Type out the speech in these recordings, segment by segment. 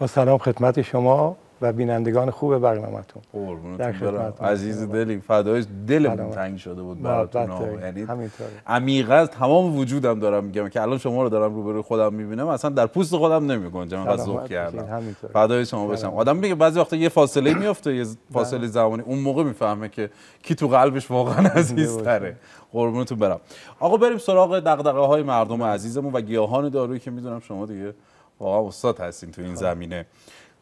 با سلام خدمت شما و بینندگان خوب برنامهتون خب، قربونتون عزیز دلی فدای دلمون تنگ شده بود براتون یعنی امیغه از تمام وجودم دارم میگم که الان شما رو دارم روبروی خودم میبینم اصلا در پوست خودم نمیگنجم از کردم فدای شما بشم آدم میگه بعضی وقتا یه فاصله میفته یه بله. فاصله زمانی اون موقع میفهمه که کی تو قلبش واقعا عزیزتره قربونتون برم آقا بریم سراغ دغدغه‌های مردم عزیزمون و گیاهان دارویی که میدونم شما دیگه واقعا استاد هستیم تو این خب. زمینه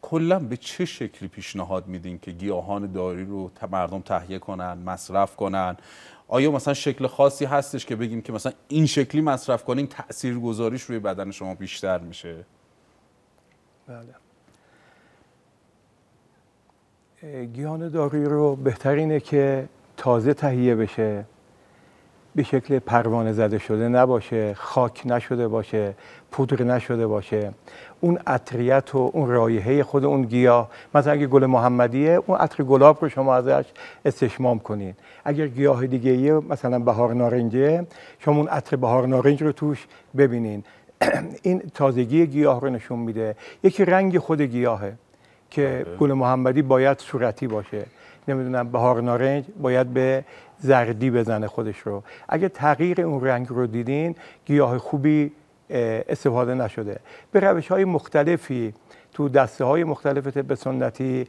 کلا به چه شکلی پیشنهاد میدین که گیاهان داری رو مردم تهیه کنن مصرف کنن آیا مثلا شکل خاصی هستش که بگیم که مثلا این شکلی مصرف کنین تأثیر گذاریش روی بدن شما بیشتر میشه بله گیاهان داری رو بهترینه که تازه تهیه بشه به شکل پروانه زده شده نباشه خاک نشده باشه پودر نشده باشه اون عطریت و اون رایحه خود اون گیاه مثلا اگه گل محمدیه اون عطر گلاب رو شما ازش استشمام کنید اگر گیاه دیگه مثلا بهار نارنجه شما اون عطر بهار نارنج رو توش ببینین این تازگی گیاه رو نشون میده یکی رنگ خود گیاهه که بله. گل محمدی باید صورتی باشه نمیدونم بهار نارنج باید به زردی بزنه خودش رو اگه تغییر اون رنگ رو دیدین گیاه خوبی استفاده نشده به روش های مختلفی تو دسته های مختلف طب سنتی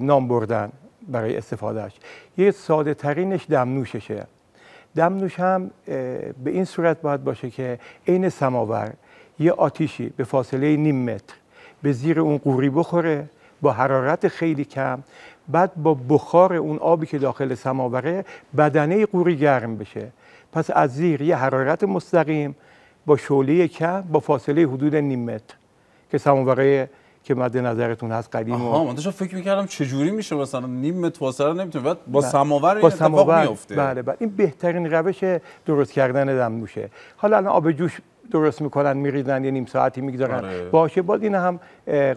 نام بردن برای استفادهش یه ساده ترینش دمنوششه دمنوش هم به این صورت باید باشه که عین سماور یه آتیشی به فاصله نیم متر به زیر اون قوری بخوره با حرارت خیلی کم بعد با بخار اون آبی که داخل سماوره بدنه قوری گرم بشه پس از زیر یه حرارت مستقیم با شعله کم با فاصله حدود نیم متر که سماوره که مد نظرتون هست قدیم آها من داشتم فکر می‌کردم چه جوری میشه مثلا نیم متر فاصله نمیتونه بعد با سماور با اتفاق میفته بله بله این بهترین روش درست کردن دم میشه. حالا الان آب جوش درست میکنن میریزن یه نیم ساعتی میگذارن آره. باشه باز این هم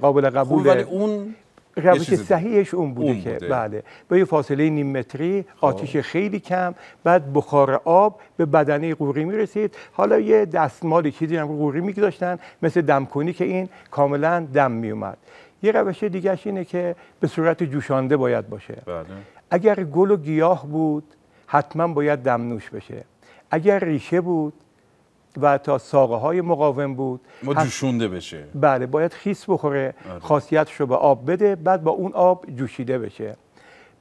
قابل قبوله ولی اون روش صحیحش اون بوده, که بله با یه فاصله نیم متری خب. آتیش خیلی کم بعد بخار آب به بدنه قوری میرسید حالا یه دستمال چیزی هم قوری میگذاشتن مثل دمکنی که این کاملا دم میومد یه روش دیگه اینه که به صورت جوشانده باید باشه بله. اگر گل و گیاه بود حتما باید دم نوش بشه اگر ریشه بود و تا ساقه های مقاوم بود ما جوشونده بشه بله باید خیس بخوره آره. خاصیتش رو به آب بده بعد با اون آب جوشیده بشه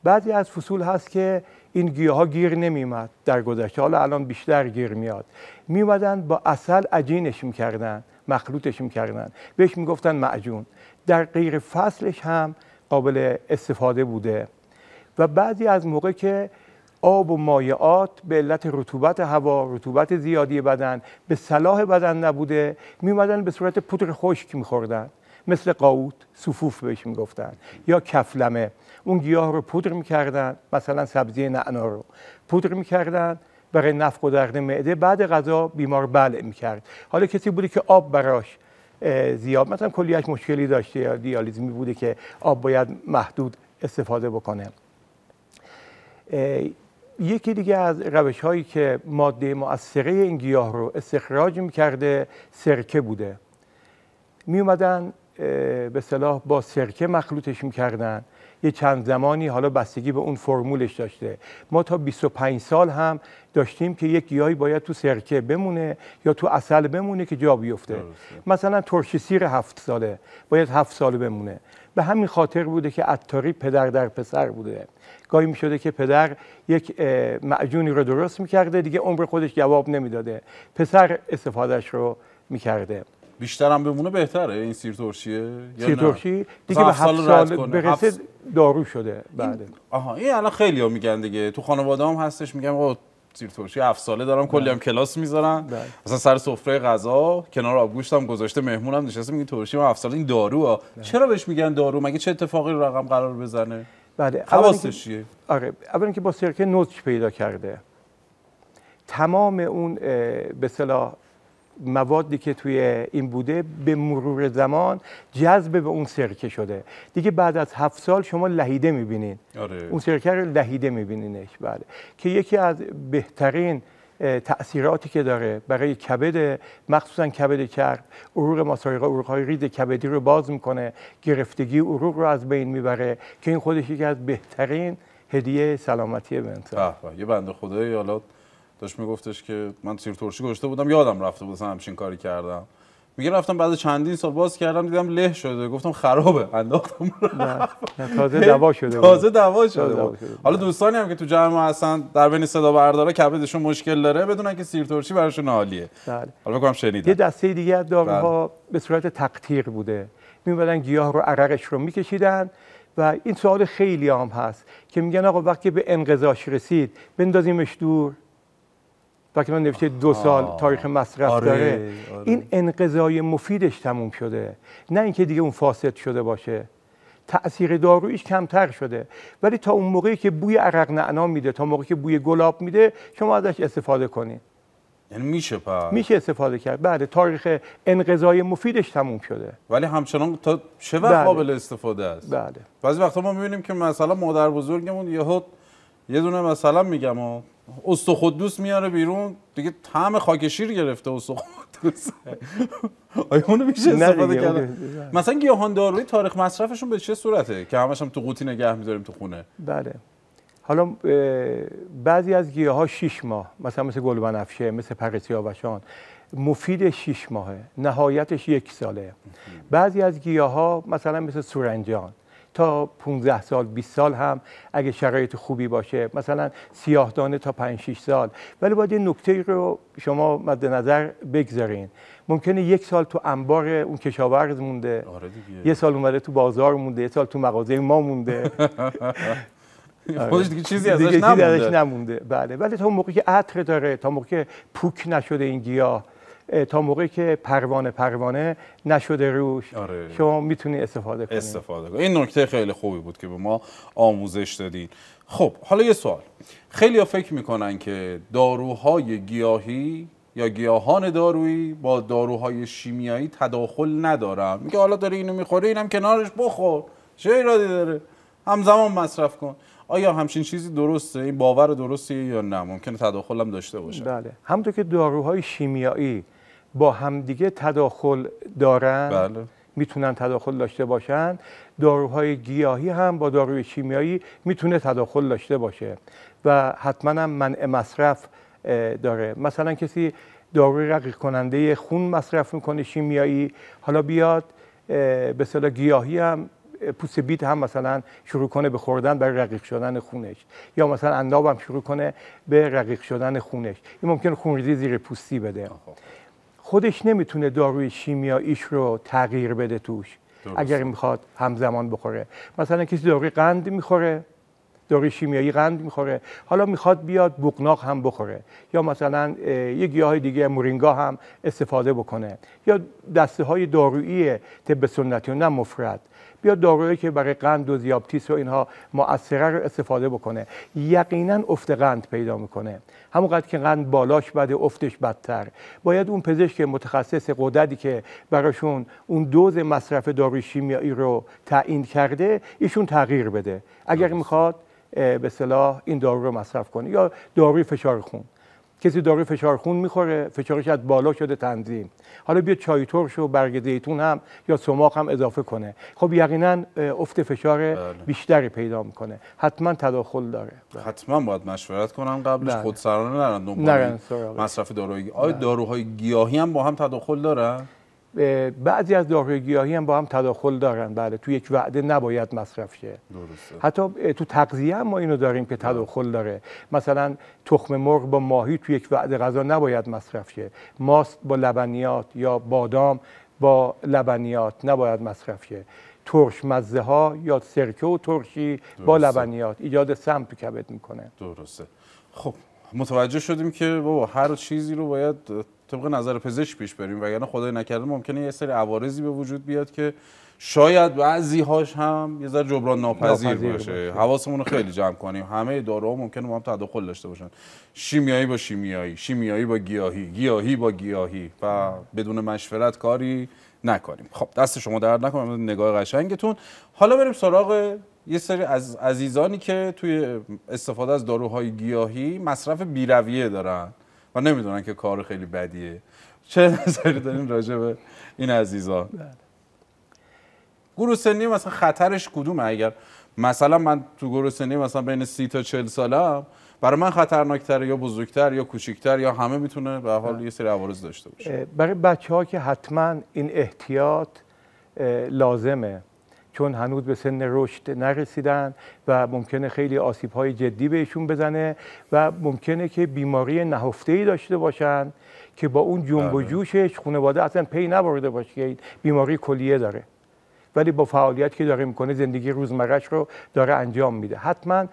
بعضی از فصول هست که این گیاه ها گیر نمیمد در گذشته حالا الان بیشتر گیر میاد میمدن با اصل عجینش میکردن مخلوطش میکردن بهش میگفتن معجون در غیر فصلش هم قابل استفاده بوده و بعضی از موقع که آب و مایعات به علت رطوبت هوا رطوبت زیادی بدن به صلاح بدن نبوده میومدن به صورت پودر خشک میخوردن مثل قاوت صفوف بهش میگفتن یا کفلمه اون گیاه رو پودر میکردن مثلا سبزی نعنا رو پودر میکردن برای نفق و درد معده بعد غذا بیمار بلع میکرد حالا کسی بوده که آب براش زیاد مثلا کلیهش مشکلی داشته یا دیالیزمی بوده که آب باید محدود استفاده بکنه یکی دیگه از روش هایی که ماده مؤثره این گیاه رو استخراج میکرده سرکه بوده می اومدن به صلاح با سرکه مخلوطش میکردن یه چند زمانی حالا بستگی به اون فرمولش داشته ما تا 25 سال هم داشتیم که یک گیاهی باید تو سرکه بمونه یا تو اصل بمونه که جا بیفته مثلا ترشی سیر هفت ساله باید هفت ساله بمونه به همین خاطر بوده که عطاری پدر در پسر بوده گاهی شده که پدر یک معجونی رو درست میکرده دیگه عمر خودش جواب نمیداده پسر استفادهش رو میکرده بیشتر هم بمونه بهتره این سیر ترشی دیگه به هفت سال هفت... دارو شده بعد بله. آها این الان خیلی ها میگن دیگه تو خانواده هم هستش میگن آقا ترشی هفت ساله دارم کلی هم بله. کلاس میذارن بله. مثلا سر سفره غذا کنار گوشتم گذاشته مهمونم نشسته میگه ترشی هفت ساله این دارو چرا بهش میگن دارو مگه چه اتفاقی رقم قرار بزنه بله خواستش چیه آره اینکه با سرکه نطج پیدا کرده تمام اون به صلاح موادی که توی این بوده به مرور زمان جذب به اون سرکه شده دیگه بعد از هفت سال شما لهیده میبینین آره. اون سرکه رو لهیده میبینینش بله که یکی از بهترین تأثیراتی که داره برای کبد مخصوصا کبد چرب عروق ماسایقا عروق های ریز کبدی رو باز میکنه گرفتگی عروق رو از بین میبره که این خودش یکی از بهترین هدیه سلامتی به انسان یه بنده خدایی حالا داشت میگفتش که من سیر ترشی گوشته بودم یادم رفته بود همچین کاری کردم میگه رفتم بعد چندین سال باز کردم دیدم له شده گفتم خرابه انداختم تازه دوا شده تازه دوا شده حالا دوستانی هم که تو جمع هستن در بین صدا بردارا کبدشون مشکل داره بدونن که ترشی براشون عالیه بله. حالا بگم شنیدم یه دسته دیگه از داروها بله. به صورت تقطیر بوده میبرن گیاه رو عرقش رو میکشیدن و این سوال خیلی عام هست که میگن آقا وقتی به انقضاش رسید بندازیمش دور وقتی من نوشته دو سال تاریخ مصرف آره، داره آره. این انقضای مفیدش تموم شده نه اینکه دیگه اون فاسد شده باشه تأثیر دارویش کمتر شده ولی تا اون موقعی که بوی عرق نعنا میده تا موقعی که بوی گلاب میده شما ازش استفاده کنید یعنی میشه میشه استفاده کرد بله تاریخ انقضای مفیدش تموم شده ولی همچنان تا چه وقت بله. قابل استفاده است بله بعضی وقتا ما میبینیم که مثلا مادر بزرگمون یهو یه دونه مثلا میگم ها استخدوس میاره بیرون دیگه طعم خاک شیر گرفته استخدوس آیا اونو میشه استفاده کرد مثلا گیاهان دارویی تاریخ مصرفشون به چه صورته که همش هم تو قوطی نگه میداریم تو خونه بله حالا بعضی از گیاه ها 6 ماه مثلا مثل گل بنفشه مثل پرق سیاوشان مفید 6 ماهه نهایتش یک ساله بعضی از گیاه ها مثلا مثل سورنجان تا 15 سال 20 سال هم اگه شرایط خوبی باشه مثلا سیاهدانه تا 5 6 سال ولی باید این نکته رو شما مد نظر بگذارین ممکنه یک سال تو انبار اون کشاورز مونده آره یه سال اومده تو بازار مونده یه سال تو مغازه ما مونده خودش دیگه چیزی ازش نمونده. بله ولی تا موقعی که عطر داره تا موقعی که پوک نشده این گیاه تا موقعی که پروانه پروانه نشده روش آره. شما میتونی استفاده کنید استفاده کنید این نکته خیلی خوبی بود که به ما آموزش دادین خب حالا یه سوال خیلی ها فکر میکنن که داروهای گیاهی یا گیاهان دارویی با داروهای شیمیایی تداخل ندارن میگه حالا داره اینو میخوره اینم کنارش بخور چه ایرادی داره همزمان مصرف کن آیا همچین چیزی درسته این باور درسته یا نه ممکنه تداخل هم داشته باشه بله همونطور که داروهای شیمیایی با همدیگه تداخل دارن بله. میتونن تداخل داشته باشن داروهای گیاهی هم با داروی شیمیایی میتونه تداخل داشته باشه و حتما هم منع مصرف داره مثلا کسی داروی رقیق کننده خون مصرف میکنه شیمیایی حالا بیاد به صلاح گیاهی هم پوست بیت هم مثلا شروع کنه به خوردن برای رقیق شدن خونش یا مثلا انداب هم شروع کنه به رقیق شدن خونش این ممکن خونریزی زیر پوستی بده خودش نمیتونه داروی شیمیاییش رو تغییر بده توش درست. اگر میخواد همزمان بخوره مثلا کسی داروی قند میخوره داروی شیمیایی قند میخوره حالا میخواد بیاد بقناق هم بخوره یا مثلا یه گیاه دیگه مورینگا هم استفاده بکنه یا دسته های دارویی طب سنتی و نه مفرد یا دارویی که برای قند و زیابتیس و اینها مؤثره رو استفاده بکنه یقینا افت قند پیدا میکنه همونقدر که قند بالاش بده افتش بدتر باید اون پزشک متخصص قدرتی که براشون اون دوز مصرف داروی شیمیایی رو تعیین کرده ایشون تغییر بده اگر میخواد به صلاح این دارو رو مصرف کنه یا داروی فشار خون کسی داره فشار خون میخوره فشارش از بالا شده تنظیم حالا بیا چای ترش و برگ زیتون هم یا سماق هم اضافه کنه خب یقینا افت فشار بله. بیشتری پیدا میکنه حتما تداخل داره بله. حتما باید مشورت کنم قبلش بله. خود سرانه نرن دنبال مصرف داروهای آیا داروهای گیاهی هم با هم تداخل داره بعضی از داروی گیاهی هم با هم تداخل دارن بله تو یک وعده نباید مصرف شه درسته. حتی تو تغذیه هم ما اینو داریم که بله. تداخل داره مثلا تخم مرغ با ماهی تو یک وعده غذا نباید مصرف شه ماست با لبنیات یا بادام با لبنیات نباید مصرف شه ترش مزه ها یا سرکه و ترشی با لبنیات ایجاد سم کبد میکنه درسته خب متوجه شدیم که بابا هر چیزی رو باید طبق نظر پزشک پیش بریم وگرنه خدای نکرده ممکنه یه سری عوارضی به وجود بیاد که شاید بعضی هاش هم یه ذره جبران ناپذیر, باشه, باشه. رو خیلی جمع کنیم همه داروها ممکنه ما هم تداخل داشته باشن شیمیایی با شیمیایی شیمیایی با گیاهی گیاهی با گیاهی و بدون مشورت کاری نکنیم خب دست شما درد نکنم نگاه قشنگتون حالا بریم سراغ یه سری از عزیزانی که توی استفاده از داروهای گیاهی مصرف بیرویه دارن و نمیدونن که کار خیلی بدیه چه نظری دارین راجع به این عزیزا گروه سنی مثلا خطرش کدومه اگر مثلا من تو گروه سنی مثلا بین سی تا چل سالم برای من خطرناکتر یا بزرگتر یا کوچکتر یا همه میتونه به حال یه سری عوارض داشته باشه برای بچه ها که حتما این احتیاط لازمه چون هنوز به سن رشد نرسیدن و ممکنه خیلی آسیب های جدی بهشون بزنه و ممکنه که بیماری نهفته ای داشته باشن که با اون جنب و بله. جوشش خانواده اصلا پی نبرده باشه که بیماری کلیه داره ولی با فعالیت که داره میکنه زندگی روزمرهش رو داره انجام میده حتما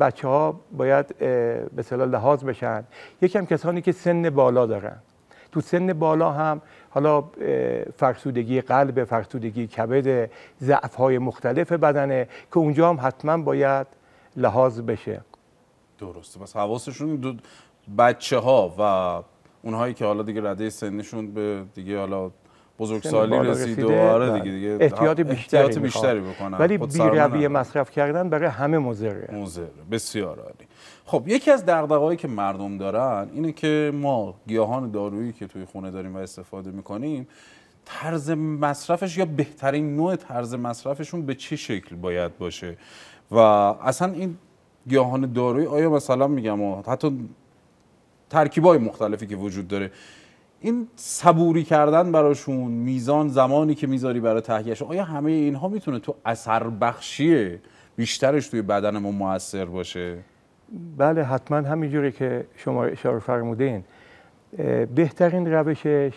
بچه ها باید به لحاظ بشن یکم کسانی که سن بالا دارن تو سن بالا هم حالا فرسودگی قلب فرسودگی کبد ضعف های مختلف بدنه که اونجا هم حتما باید لحاظ بشه درسته پس حواسشون دو بچه ها و اونهایی که حالا دیگه رده سنشون به دیگه حالا بزرگسالی رسید آره و دیگه دیگه احتیاط بیشتری, بیشتری بکنن ولی خب، مصرف کردن برای همه مضره بسیار عالی خب یکی از دغدغه‌ای که مردم دارن اینه که ما گیاهان دارویی که توی خونه داریم و استفاده می‌کنیم، طرز مصرفش یا بهترین نوع طرز مصرفشون به چه شکل باید باشه و اصلا این گیاهان دارویی آیا مثلا میگم حتی ترکیبای مختلفی که وجود داره این صبوری کردن براشون میزان زمانی که میذاری برای تهیهش آیا همه اینها میتونه تو اثر بخشی بیشترش توی بدن ما موثر باشه بله حتما همینجوری که شما اشاره فرمودین بهترین روشش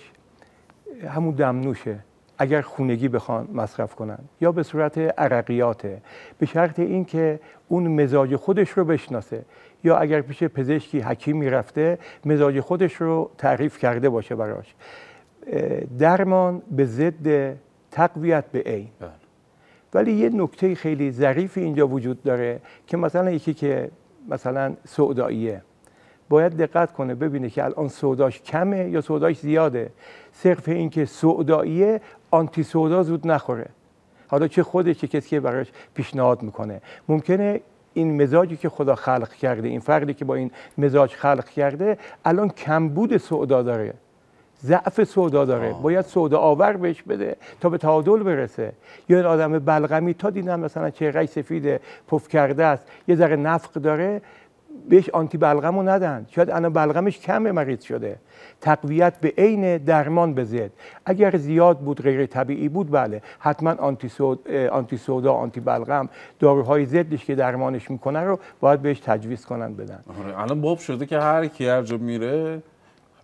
همون دمنوشه اگر خونگی بخوان مصرف کنن یا به صورت عرقیاته به شرط اینکه اون مزاج خودش رو بشناسه یا اگر پیش پزشکی حکیمی رفته مزاج خودش رو تعریف کرده باشه براش درمان به ضد تقویت به عین بله. ولی یه نکته خیلی ظریفی اینجا وجود داره که مثلا یکی که مثلا سوداییه باید دقت کنه ببینه که الان سوداش کمه یا سوداش زیاده صرف اینکه سوداییه آنتی سودا زود نخوره حالا چه خودش چه کسی که براش پیشنهاد میکنه ممکنه این مزاجی که خدا خلق کرده این فردی که با این مزاج خلق کرده الان کمبود سودا داره ضعف سودا داره باید سودا آور بهش بده تا به تعادل برسه یا این آدم بلغمی تا دیدم مثلا رای سفید پف کرده است یه ذره نفق داره بهش آنتی بلغم رو ندن شاید الان بلغمش کم مریض شده تقویت به عین درمان بزد اگر زیاد بود غیر طبیعی بود بله حتما آنتی, سود، آنتی سودا آنتی بلغم داروهای ضدش که درمانش میکنه رو باید بهش تجویز کنن بدن آره، الان باب شده که هر کی هر جا میره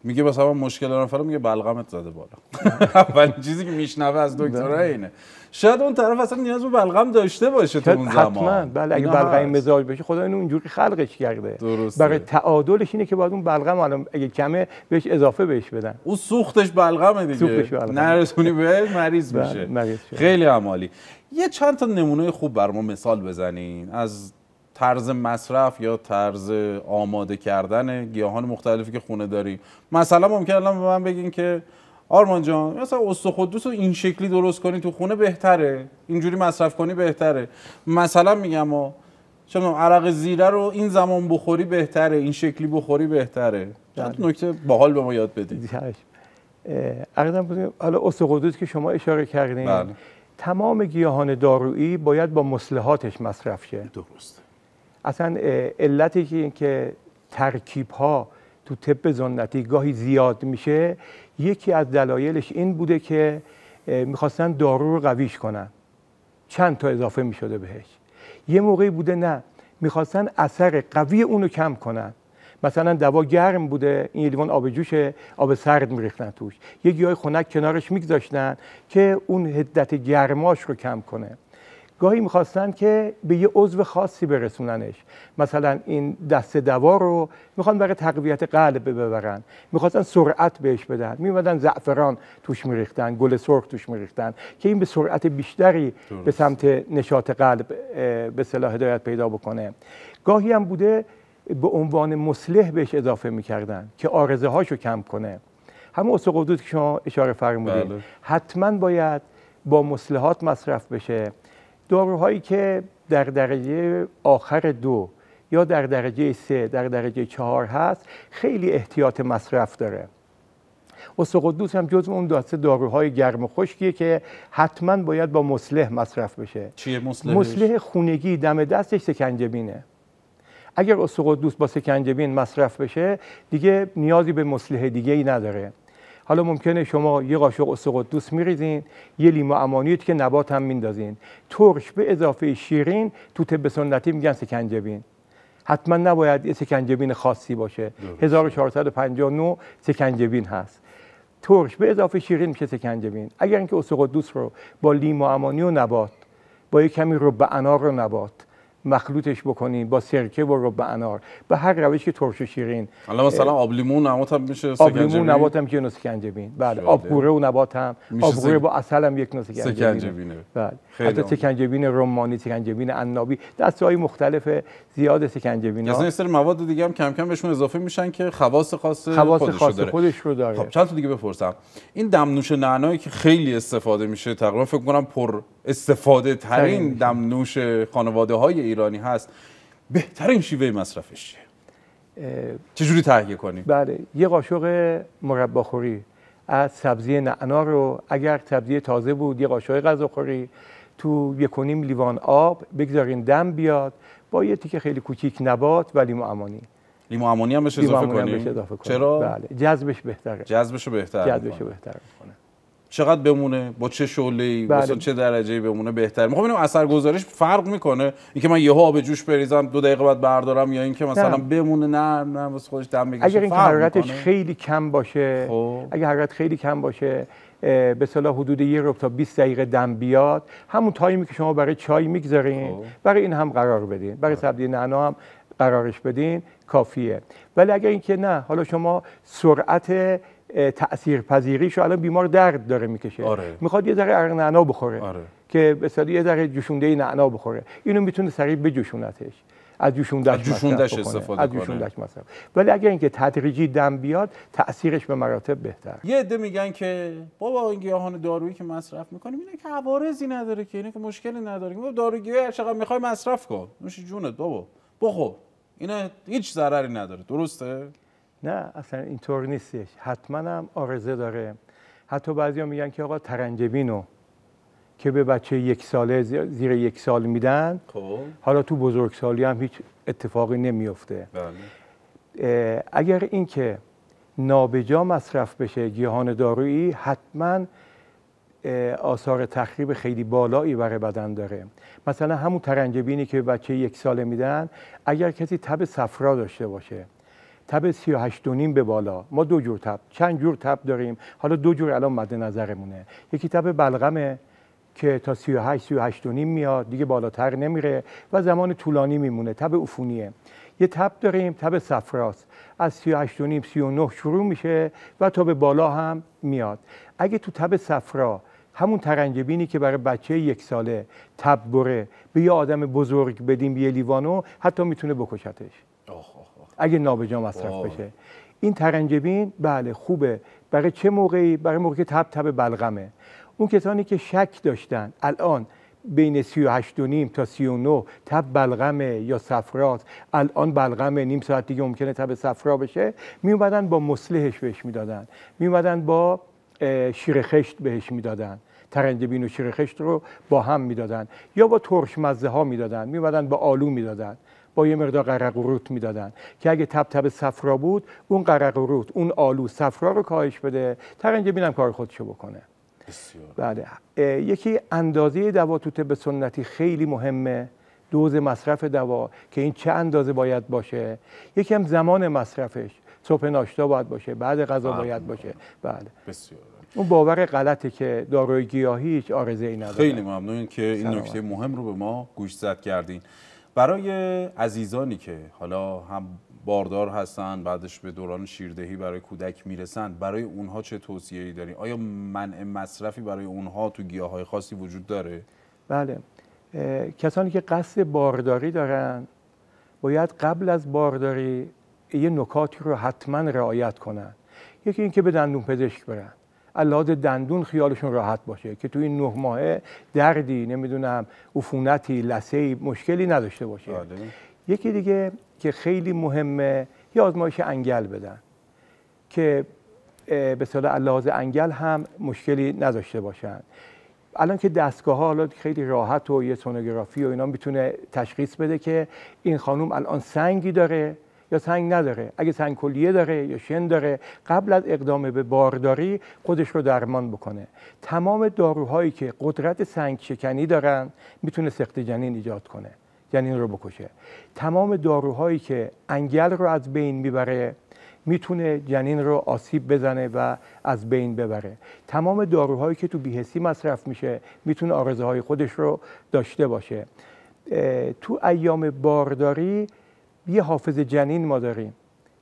میگه مثلا مشکل دارم میگه بلغمت زده بالا اولین چیزی که میشنوه از دکتر بله. اینه شاید اون طرف اصلا نیاز به بلغم داشته باشه تو اون زمان حتماً بله اگه بلغم مزاج باشه خدا اینو اونجوری خلقش کرده درسته. برای تعادلش اینه که باید اون بلغم الان اگه کمه بهش اضافه بهش بدن اون سوختش بلغم دیگه سوختش بلغم. نرسونی بهش مریض بله، میشه مریض خیلی عمالی یه چند تا نمونه خوب بر مثال بزنین از طرز مصرف یا طرز آماده کردن گیاهان مختلفی که خونه داریم مثلا ممکن الان به من بگین که آرمان جان مثلا استخدوس رو این شکلی درست کنی تو خونه بهتره اینجوری مصرف کنی بهتره مثلا میگم چون عرق زیره رو این زمان بخوری بهتره این شکلی بخوری بهتره چند بله. نکته باحال به ما یاد بدید عقدم بود حالا که شما اشاره کردین بله. تمام گیاهان دارویی باید با مصلحاتش مصرف شه درست اصلا علتی که ترکیب ها تو طب زنتی گاهی زیاد میشه یکی از دلایلش این بوده که میخواستن دارو رو قویش کنن چند تا اضافه میشده بهش یه موقعی بوده نه میخواستن اثر قوی اونو کم کنن مثلا دوا گرم بوده این لیوان آب جوشه آب سرد میریختن توش یه گیاه خنک کنارش میگذاشتن که اون هدت گرماش رو کم کنه گاهی میخواستن که به یه عضو خاصی برسوننش مثلا این دست دوا رو میخوان برای تقویت قلب ببرن میخواستن سرعت بهش بدن میمدن زعفران توش میریختن گل سرخ توش میریختن که این به سرعت بیشتری به سمت نشاط قلب به صلاح هدایت پیدا بکنه گاهی هم بوده به عنوان مسلح بهش اضافه میکردن که آرزه هاشو کم کنه اصول قدود که شما اشاره فرمودید بله. حتما باید با مسلحات مصرف بشه داروهایی که در درجه آخر دو یا در درجه سه در درجه چهار هست خیلی احتیاط مصرف داره سقدوس هم جز اون دسته داروهای گرم و خشکیه که حتما باید با مصلح مصرف بشه چیه مصلحش؟ مصلح خونگی دم دستش سکنجبینه اگر دوست با سکنجبین مصرف بشه دیگه نیازی به مصلح دیگه ای نداره حالا ممکنه شما یه قاشق اسقط دوست میریزین یه لیمو امانیت که نبات هم میندازین ترش به اضافه شیرین تو طب سنتی میگن سکنجبین حتما نباید یه سکنجبین خاصی باشه 1459 سکنجبین هست ترش به اضافه شیرین میشه سکنجبین اگر اینکه اسقط دوست رو با لیمو امانی و نبات با یه کمی رب انار و نبات مخلوطش بکنین با سرکه و رب انار به هر روشی ترش و شیرین حالا مثلا آب لیمو نبات هم میشه سکنجبین آب لیمو نبات هم که نسکنجبین بله آب گوره و نبات هم آب گوره با اصل هم یک نسکنجبین سکنجبینه بله حتی تکنجبین رومانی اننابی، عنابی های مختلف زیاد تکنجبین ها یعنی مواد دیگه هم کم کم بهشون اضافه میشن که خواص خاص خودش خودش رو داره خب چند تا دیگه بپرسم این دمنوش نعنایی که خیلی استفاده میشه تقریبا فکر کنم پر استفاده ترین دمنوش خانواده های ایرانی هست بهترین شیوه مصرفش چیه چجوری تهیه کنیم بله یه قاشق مرباخوری از سبزی نعنا رو اگر سبزی تازه بود یه قاشق غذاخوری تو یکونیم لیوان آب بگذارین دم بیاد با یه تیکه خیلی کوچیک نبات و لیمو امانی لیمو امانی هم بهش اضافه کنیم چرا بله جذبش بهتره جذبش بهتر جذبش بهتر میکنه چقدر بمونه با چه شعله‌ای بله. چه درجه‌ای بمونه بهتر میخوام ببینم اثرگذاریش فرق میکنه اینکه من یهو آب جوش بریزم دو دقیقه بعد بردارم یا اینکه مثلا نه. بمونه نرم نرم خودش دم بکشه اگر این حرارتش خیلی کم باشه خوب. اگر حرارت خیلی کم باشه به صلاح حدود یه رو تا 20 دقیقه دم بیاد همون تایمی که شما برای چای میگذارین خب. برای این هم قرار بدین برای آره. سبزی نعنا هم قرارش بدین کافیه ولی اگر اینکه نه حالا شما سرعت تأثیر پذیریش الان بیمار درد داره میکشه آره. میخواد یه ذره عرق نعنا بخوره آره. که به یه ذره جوشونده نعنا بخوره اینو میتونه سریع بجوشونتش از جوشون استفاده از مصرف ولی اگر اینکه تدریجی دم بیاد تاثیرش به مراتب بهتر یه عده میگن که بابا این گیاهان دارویی که مصرف میکنیم اینه که عوارضی نداره که اینه که مشکلی نداره که دارویی هر چقدر میخوای مصرف کن نوش جونت بابا بخو اینه هیچ ضرری نداره درسته نه اصلا اینطور نیستش حتما هم آرزه داره حتی بعضیا میگن که آقا ترنجبین رو که به بچه یک ساله زیر یک سال میدن خب. حالا تو بزرگسالی هم هیچ اتفاقی نمیفته بله. اگر اینکه نابجا مصرف بشه گیاهان دارویی حتما آثار تخریب خیلی بالایی برای بدن داره مثلا همون ترنجبینی که به بچه یک ساله میدن اگر کسی تب صفرا داشته باشه تب 38 به بالا ما دو جور تب چند جور تب داریم حالا دو جور الان مد نظرمونه یکی تب بلغمه که تا 38 38 نیم میاد دیگه بالاتر نمیره و زمان طولانی میمونه تب عفونیه یه تب داریم تب صفراست از 38 و نیم 39 شروع میشه و تا به بالا هم میاد اگه تو تب صفرا همون ترنجبینی که برای بچه یک ساله تب بره به یه آدم بزرگ بدیم یه لیوانو حتی میتونه بکشتش اگه نابجا مصرف بشه این ترنجبین بله خوبه برای چه موقعی برای موقعی تب تب بلغمه اون کسانی که شک داشتند الان بین 38 و نیم تا 39 تب بلغمه یا صفراست الان بلغمه نیم ساعت دیگه ممکنه تب صفرا بشه می اومدن با مصلحش بهش میدادن می اومدن با شیرخشت خشت بهش میدادن ترنجبین و شیرخشت رو با هم میدادن یا با ترش مزه ها میدادن می اومدن با آلو میدادن با یه مقدار قرق روت میدادن که اگه تب تب صفرا بود اون قرق روت اون آلو صفرا رو کاهش بده ترنجبین هم کار خودشو بکنه بسیار. بله یکی اندازه دوا تو طب سنتی خیلی مهمه دوز مصرف دوا که این چه اندازه باید باشه یکی هم زمان مصرفش صبح ناشتا باید باشه بعد غذا بله. باید باشه بله بسیار اون باور غلطه که داروی گیاهی هیچ آرزه ای نداره خیلی ممنون که این نکته مهم رو به ما گوش زد کردین برای عزیزانی که حالا هم باردار هستن بعدش به دوران شیردهی برای کودک میرسن برای اونها چه توصیه‌ای داری؟ آیا منع مصرفی برای اونها تو گیاهای خاصی وجود داره بله کسانی که قصد بارداری دارن باید قبل از بارداری یه نکاتی رو حتما رعایت کنن یکی اینکه به دندون پزشک برن الاد دندون خیالشون راحت باشه که تو این نه ماهه دردی نمیدونم عفونتی لثه‌ای مشکلی نداشته باشه بله. یکی دیگه که خیلی مهمه یه آزمایش انگل بدن که به سال لحاظ انگل هم مشکلی نداشته باشن الان که دستگاه ها حالا خیلی راحت و یه سونوگرافی و اینا میتونه تشخیص بده که این خانم الان سنگی داره یا سنگ نداره اگه سنگ کلیه داره یا شن داره قبل از اقدام به بارداری خودش رو درمان بکنه تمام داروهایی که قدرت سنگ شکنی دارن میتونه سخت جنین ایجاد کنه جنین یعنی رو بکشه تمام داروهایی که انگل رو از بین میبره میتونه جنین رو آسیب بزنه و از بین ببره تمام داروهایی که تو بیهسی مصرف میشه میتونه آرزه های خودش رو داشته باشه تو ایام بارداری یه حافظ جنین ما داریم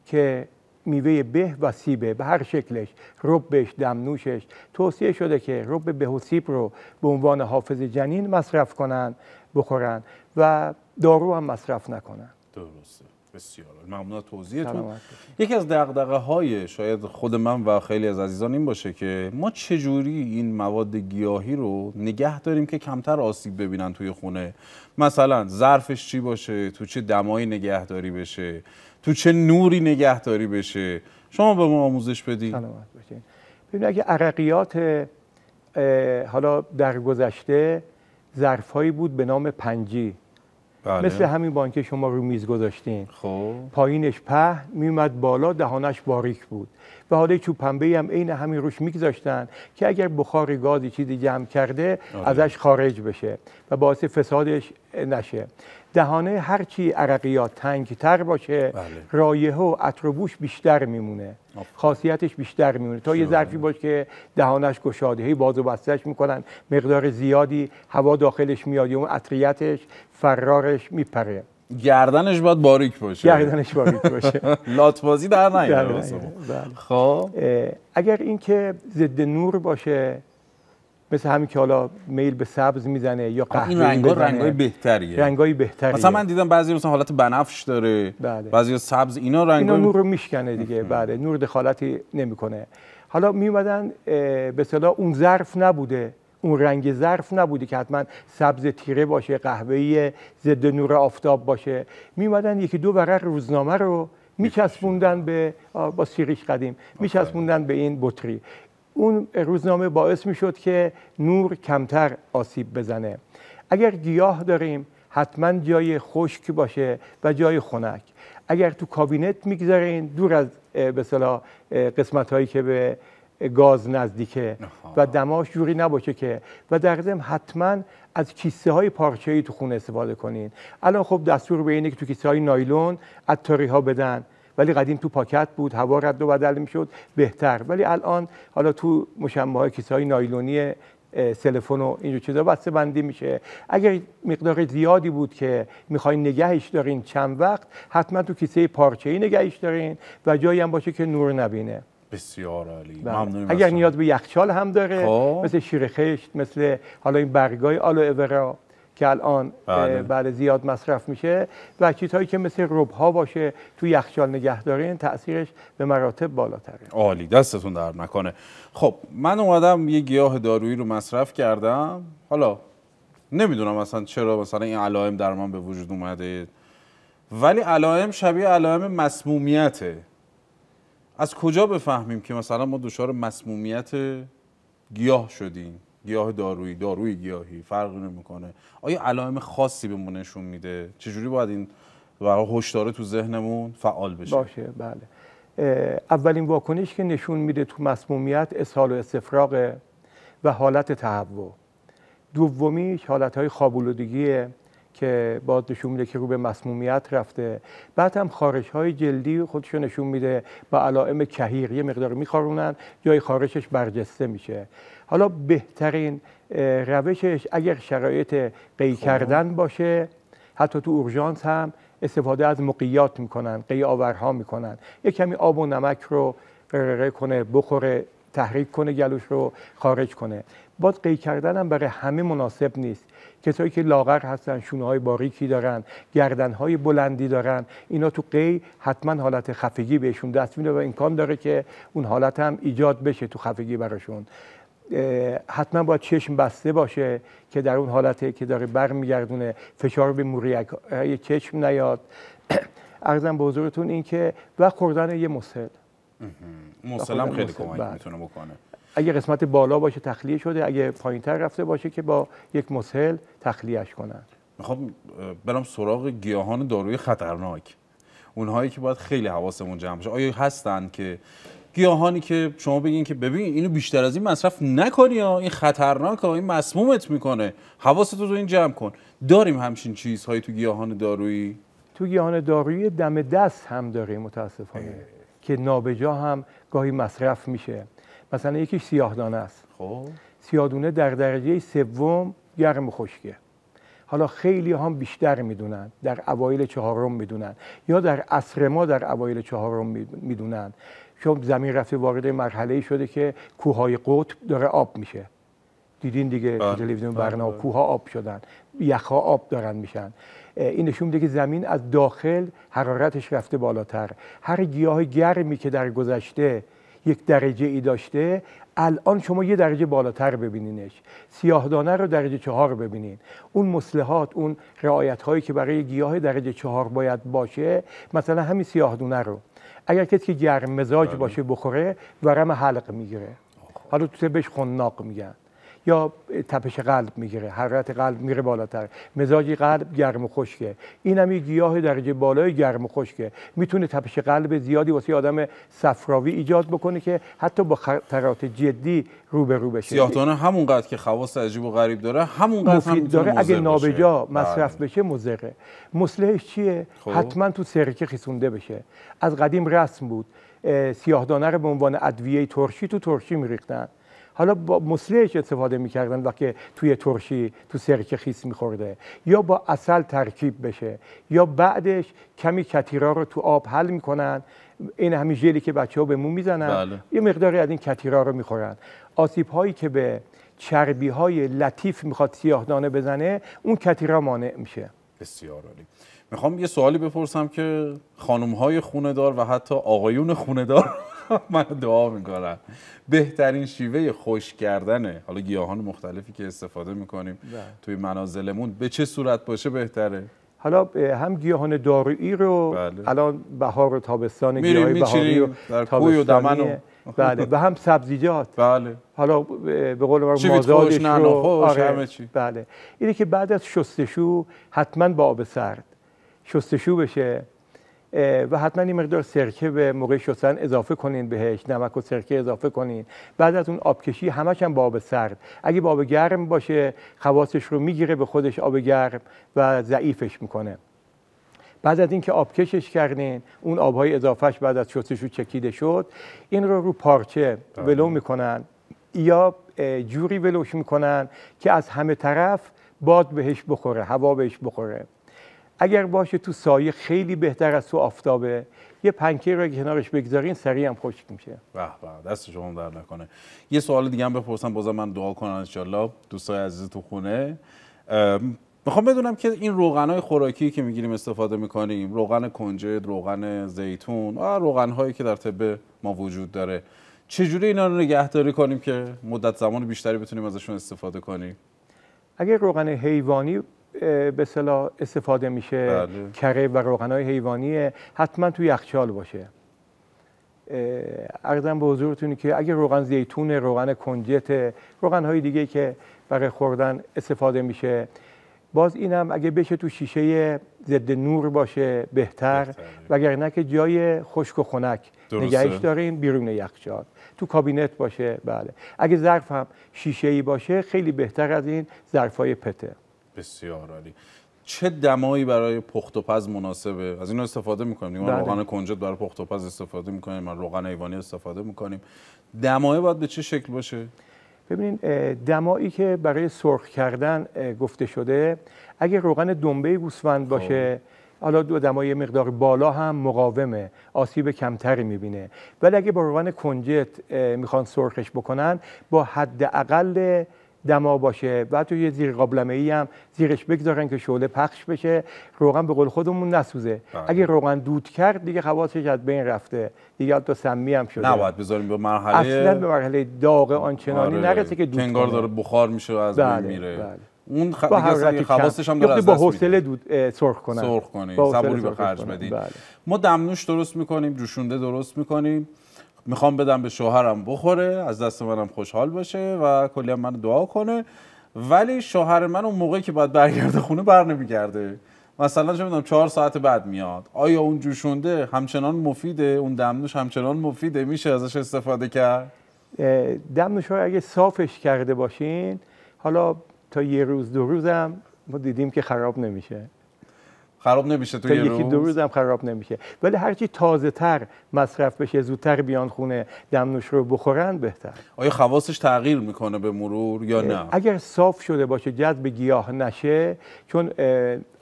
که میوه به و سیبه به هر شکلش ربش دمنوشش توصیه شده که رب به و سیب رو به عنوان حافظ جنین مصرف کنن بخورن و دارو هم مصرف نکنن درسته بسیار ممنون از توضیحتون یکی از دغدغه های شاید خود من و خیلی از عزیزان این باشه که ما چجوری این مواد گیاهی رو نگه داریم که کمتر آسیب ببینن توی خونه مثلا ظرفش چی باشه تو چه دمایی نگهداری بشه تو چه نوری نگهداری بشه شما به ما آموزش بدید سلامت باشین ببینید اگه عرقیات حالا در گذشته ظرفهایی بود به نام پنجی بله. مثل همین بانکه شما رو میز گذاشتین خب پایینش په میومد بالا دهانش باریک بود و حالا چوب پنبه هم عین همین روش میگذاشتن که اگر بخار گازی چیزی جمع کرده آره. ازش خارج بشه و باعث فسادش نشه دهانه هرچی تنگ تنگتر باشه بله. رایه و عطر بیشتر میمونه خاصیتش بیشتر میمونه تا یه ظرفی بله. باشه که دهانش گشاده هی باز و بستهش میکنن مقدار زیادی هوا داخلش میاد اون عطریتش فرارش میپره گردنش باید باریک باشه گردنش باریک باشه لاتبازی در نیاد بله. خب اگر اینکه ضد نور باشه مثل همین که حالا میل به سبز میزنه یا قهوه‌ای این رنگ رنگای بهتریه رنگای بهتریه مثلا من دیدم بعضی مثلا حالت بنفش داره بله. بعضی سبز اینا رنگ اینا نور رو میشکنه دیگه بله نور دخالتی نمیکنه حالا میومدن به اصطلاح اون ظرف نبوده اون رنگ ظرف نبوده که حتما سبز تیره باشه قهوه‌ای ضد نور آفتاب باشه میومدن یکی دو ورق روزنامه رو می‌چسبوندن به با سیریش قدیم می‌چسبوندن به این بطری اون روزنامه باعث می شد که نور کمتر آسیب بزنه اگر گیاه داریم حتما جای خشک باشه و جای خنک اگر تو کابینت میگذارین دور از به قسمت هایی که به گاز نزدیکه و دماش جوری نباشه که و در ضمن حتما از کیسه های پارچه تو خونه استفاده کنین الان خب دستور به اینه که تو کیسه های نایلون عطاری ها بدن ولی قدیم تو پاکت بود هوا رد و بدل میشد بهتر ولی الان حالا تو مشمه های کیسه های نایلونی سلفون و اینجور چیزا بسته بندی میشه اگر مقدار زیادی بود که میخواین نگهش دارین چند وقت حتما تو کیسه پارچه ای نگهش دارین و جایی هم باشه که نور نبینه بسیار عالی بله. اگر نیاز به یخچال هم داره آه. خب. مثل شیرخشت مثل حالا این برگای آلو اورا که الان برای بله. زیاد مصرف میشه و چیزهایی که مثل ها باشه تو یخچال نگه دارین تاثیرش به مراتب بالاتره عالی دستتون در نکنه خب من اومدم یه گیاه دارویی رو مصرف کردم حالا نمیدونم اصلا چرا مثلا این علائم در من به وجود اومده ولی علائم شبیه علائم مسمومیته از کجا بفهمیم که مثلا ما دچار مسمومیت گیاه شدیم گیاه دارویی داروی گیاهی فرقی نمیکنه آیا علائم خاصی بهمون نشون میده چجوری باید این برای هشداره تو ذهنمون فعال بشه باشه بله اولین واکنش که نشون میده تو مسمومیت اسهال و استفراغ و حالت تهوع دومیش حالت های که باز نشون میده که رو به مسمومیت رفته بعد هم خارش های جلدی رو نشون میده با علائم کهیر یه مقدار میخارونن جای خارشش برجسته میشه حالا بهترین روشش اگر شرایط قی خب. کردن باشه حتی تو اورژانس هم استفاده از مقیات میکنن قی آورها میکنن یه کمی آب و نمک رو قرقره کنه بخوره تحریک کنه گلوش رو خارج کنه باز قی کردن هم برای همه مناسب نیست کسایی که لاغر هستن شونه های باریکی دارن گردن های بلندی دارن اینا تو قی حتما حالت خفگی بهشون دست میده و امکان داره که اون حالت هم ایجاد بشه تو خفگی براشون حتما باید چشم بسته باشه که در اون حالتی که داره برمیگردونه فشار به موریک چشم نیاد ارزم به حضورتون این که و خوردن یه مسل مسل خیلی کمک بله. میتونه بکنه اگه قسمت بالا باشه تخلیه شده اگه پایین تر رفته باشه که با یک مسهل تخلیهش کنن میخوام خب، برم سراغ گیاهان داروی خطرناک اونهایی که باید خیلی حواسمون جمع شد. آیا هستن که گیاهانی که شما بگین که ببین اینو بیشتر از این مصرف نکنی یا این خطرناکه این مسمومت میکنه حواستو رو این جمع کن داریم همچین چیزهایی تو گیاهان دارویی تو گیاهان دارویی دم دست هم داریم متاسفانه که نابجا هم گاهی مصرف میشه مثلا یکیش سیاه دانه است خب سیاه در درجه سوم گرم و خشکه حالا خیلی هم بیشتر میدونن در اوایل چهارم میدونن یا در عصر ما در اوایل چهارم میدونن چون زمین رفته وارد مرحله شده که کوههای قطب داره آب میشه دیدین دیگه بله، تلویزیون بله، برنامه بله. کوها آب شدن یخها آب دارن میشن این نشون میده که زمین از داخل حرارتش رفته بالاتر هر گیاه گرمی که در گذشته یک درجه ای داشته الان شما یه درجه بالاتر ببینینش سیاهدانه رو درجه چهار ببینین اون مصلحات اون رعایت هایی که برای گیاه درجه چهار باید باشه مثلا همین سیاهدانه رو اگر کسی که گرم مزاج بله. باشه بخوره ورم حلق میگیره حالا تو بهش خناق میگن یا تپش قلب میگیره حرارت قلب میره بالاتر مزاج قلب گرم و خشکه این هم یه گیاه درجه بالای گرم و خشکه میتونه تپش قلب زیادی واسه آدم صفراوی ایجاد بکنه که حتی با خطرات جدی روبرو رو بشه سیاهدانه همونقدر که خواص عجیب و غریب داره همونقدر هم داره اگه نابجا بله. مصرف بشه مضره مصلحش چیه خب. حتما تو سرکه خیسونده بشه از قدیم رسم بود سیاهدانه رو به عنوان ادویه ترشی تو ترشی میریختن حالا با استفاده میکردن وقتی توی ترشی تو سرکه خیس میخورده یا با اصل ترکیب بشه یا بعدش کمی کتیرا رو تو آب حل میکنن این همین ژلی که بچه ها به مو میزنن بله. یه مقداری از این کتیرا رو میخورن آسیب هایی که به چربی های لطیف میخواد سیاهدانه بزنه اون کتیرا مانع میشه بسیار عالی میخوام یه سوالی بپرسم که خانم های دار و حتی آقایون دار، من دعا میکنم بهترین شیوه خوش کردنه حالا گیاهان مختلفی که استفاده میکنیم ده. بله. توی منازلمون به چه صورت باشه بهتره حالا هم گیاهان دارویی رو بله. الان بهار و تابستان گیاهی بهاری و در و دمن و بله به هم سبزیجات بله حالا به قول ما مازادش رو آره. بله اینه که بعد از شستشو حتما با آب سرد شستشو بشه و حتما این مقدار سرکه به موقع شستن اضافه کنین بهش نمک و سرکه اضافه کنین بعد از اون آبکشی همش هم با آب سرد اگه با آب گرم باشه خواستش رو میگیره به خودش آب گرم و ضعیفش میکنه بعد از اینکه آبکشش کردین اون آبهای اضافهش بعد از رو چکیده شد این رو رو پارچه ولو میکنن یا جوری ولوش میکنن که از همه طرف باد بهش بخوره هوا بهش بخوره اگر باشه تو سایه خیلی بهتر از تو آفتابه یه پنکه رو کنارش بگذارین سریع هم خشک میشه به به دست شما در نکنه یه سوال دیگه هم بپرسم بازم من دعا کنم انشالله دوستای عزیز تو خونه میخوام بدونم که این های خوراکی که میگیریم استفاده میکنیم روغن کنجد روغن زیتون و روغن هایی که در طب ما وجود داره چجوری اینا رو نگهداری کنیم که مدت زمان بیشتری بتونیم ازشون استفاده کنیم اگر روغن حیوانی به صلاح استفاده میشه بله. کره و های حیوانی حتما توی یخچال باشه ارزم به حضورتونی که اگه روغن زیتون روغن کنجت روغن های دیگه که برای خوردن استفاده میشه باز اینم اگه بشه تو شیشه ضد نور باشه بهتر وگرنه که جای خشک و خنک نگهش دارین بیرون یخچال تو کابینت باشه بله اگه ظرف هم شیشه ای باشه خیلی بهتر از این های پته بسیار عالی چه دمایی برای پخت و پز مناسبه از اینو استفاده میکنیم ما بله. روغن کنجد برای پخت و پز استفاده میکنیم ما روغن ایوانی استفاده میکنیم دمای باید به چه شکل باشه ببینید دمایی که برای سرخ کردن گفته شده اگر روغن دنبه گوسفند خب. باشه حالا دو دمای مقدار بالا هم مقاومه آسیب کمتری میبینه ولی اگه با روغن کنجد میخوان سرخش بکنن با حداقل دما باشه بعد تو یه زیر قابلمه ای هم زیرش بگذارن که شعله پخش بشه روغن به قول خودمون نسوزه بله. اگه روغن دود کرد دیگه خواصش از بین رفته دیگه حتی سمی هم شده نباید بذاریم به مرحله اصلا به مرحله داغ آنچنانی آره. نرسه که دود انگار داره بخار میشه و از بین بله، میره بله. اون خ... با خواستش هم داره از با حوصله دود سرخ کنن سرخ کنی صبوری به خرج بدین بله. ما دمنوش درست میکنیم جوشونده درست میکنیم میخوام بدم به شوهرم بخوره از دست منم خوشحال باشه و کلی هم منو دعا کنه ولی شوهر من اون موقعی که باید برگرده خونه بر نمیگرده مثلا چه میدونم چهار ساعت بعد میاد آیا اون جوشونده همچنان مفیده اون دمنوش همچنان مفیده میشه ازش استفاده کرد دمنوش های اگه صافش کرده باشین حالا تا یه روز دو روزم ما دیدیم که خراب نمیشه خراب نمیشه تو, یه روز. یکی دو روز هم خراب نمیشه ولی هرچی تازه تر مصرف بشه زودتر بیان خونه دمنوش رو بخورن بهتر آیا خواصش تغییر میکنه به مرور یا نه اگر صاف شده باشه جذب گیاه نشه چون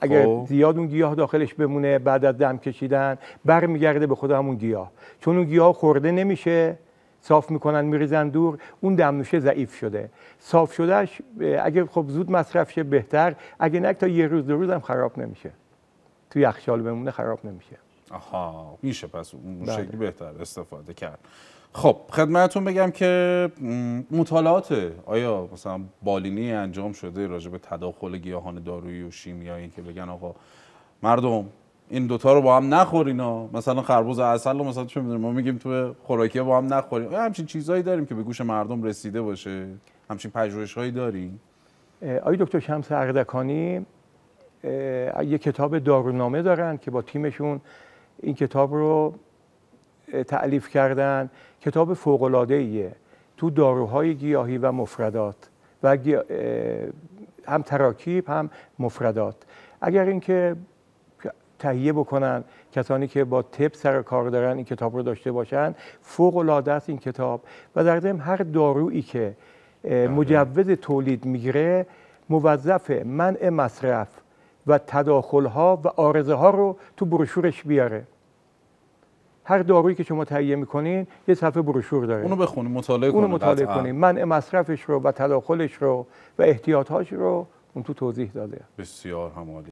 اگر خب. زیاد اون گیاه داخلش بمونه بعد از دم کشیدن برمیگرده به خود همون گیاه چون اون گیاه خورده نمیشه صاف میکنن میریزن دور اون دمنوشه ضعیف شده صاف شدهش اگه خب زود مصرف شه بهتر اگه نه تا یه روز دو روز هم خراب نمیشه توی یخچال بمونه خراب نمیشه آها میشه پس اون بله. شکلی بهتر استفاده کرد خب خدمتتون بگم که مطالعات آیا مثلا بالینی انجام شده راجع به تداخل گیاهان دارویی و شیمیایی که بگن آقا مردم این دوتا رو با هم نخورین مثلا خربوز اصل رو مثلا چه میدونیم ما میگیم تو خوراکی با هم نخورین همچین چیزهایی داریم که به گوش مردم رسیده باشه همچین پژوهش‌هایی داریم آیا دکتر شمس اردکانی یه کتاب دارونامه دارن که با تیمشون این کتاب رو تعلیف کردن کتاب فوقلاده ایه تو داروهای گیاهی و مفردات و هم تراکیب هم مفردات اگر اینکه تهیه بکنن کسانی که با تب سر کار دارن این کتاب رو داشته باشن فوق العاده است این کتاب و در ضمن هر دارویی که بله. مجوز تولید میگیره موظف منع مصرف و تداخل ها و آرزه ها رو تو بروشورش بیاره هر دارویی که شما تهیه میکنین یه صفحه بروشور داره اونو بخونیم مطالعه کنیم اونو مطالعه کنیم من مصرفش رو و تداخلش رو و احتیاطهاش رو اون تو توضیح داده بسیار همالی